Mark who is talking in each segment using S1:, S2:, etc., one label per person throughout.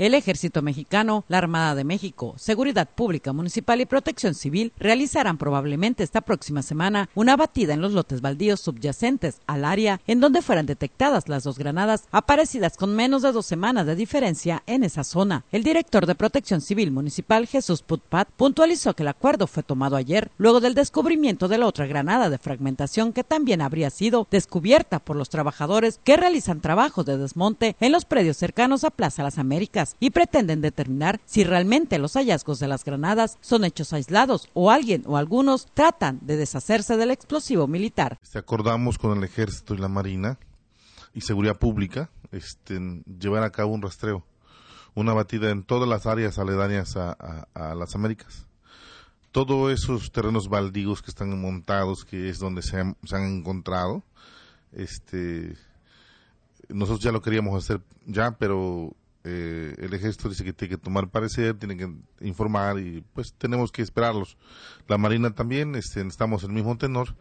S1: El Ejército Mexicano, la Armada de México, Seguridad Pública Municipal y Protección Civil realizarán probablemente esta próxima semana una batida en los lotes baldíos subyacentes al área en donde fueran detectadas las dos granadas aparecidas con menos de dos semanas de diferencia en esa zona. El director de Protección Civil Municipal, Jesús Putpat, puntualizó que el acuerdo fue tomado ayer luego del descubrimiento de la otra granada de fragmentación que también habría sido descubierta por los trabajadores que realizan trabajo de desmonte en los predios cercanos a Plaza Las Américas y pretenden determinar si realmente los hallazgos de las granadas son hechos aislados o alguien o algunos tratan de deshacerse del explosivo militar.
S2: Este, acordamos con el ejército y la marina y seguridad pública este, llevar a cabo un rastreo, una batida en todas las áreas aledañas a, las Américas todos esos terrenos baldigos que están montados, que es donde se han, encontrado, este, nosotros ya lo queríamos hacer ya, pero eh, el ejército dice que tiene que tomar parecer, tiene que informar y pues tenemos que esperarlos. La Marina también, este, estamos en el mismo tenor,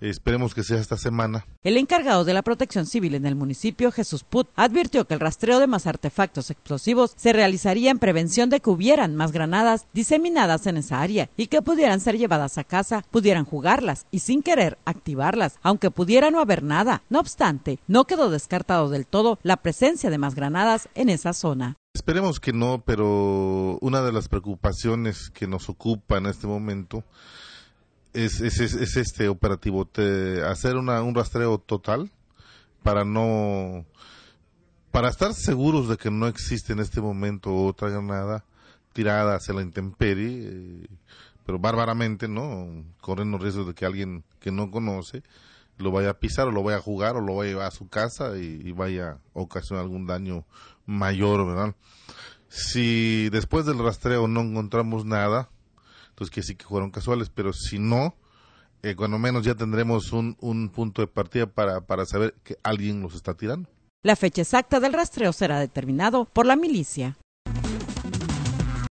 S2: esperemos que sea esta semana.
S1: El encargado de la protección civil en el municipio, Jesús Put, advirtió que el rastreo de más artefactos explosivos se realizaría en prevención de que hubieran más granadas diseminadas en esa área y que pudieran ser llevadas a casa, pudieran jugarlas y sin querer activarlas, aunque pudiera no haber nada. No obstante, no quedó descartado del todo la presencia de más granadas en esa zona.
S2: Esperemos que no, pero una de las preocupaciones que nos ocupa en este momento es, este operativo, hacer un rastreo total para no, para estar seguros de que no existe en este momento otra granada tirada hacia la intemperie, eh, pero bárbaramente, ¿no? Corren los riesgos de que alguien que no conoce lo vaya a pisar o lo vaya a jugar o lo vaya a su casa y, vaya a ocasionar algún daño mayor, ¿verdad? Si después del rastreo no encontramos nada, entonces pues que sí que fueron casuales, pero si no, eh, cuando menos ya tendremos un, punto de partida para, para saber que alguien los está tirando.
S1: La fecha exacta del rastreo será determinado por la milicia.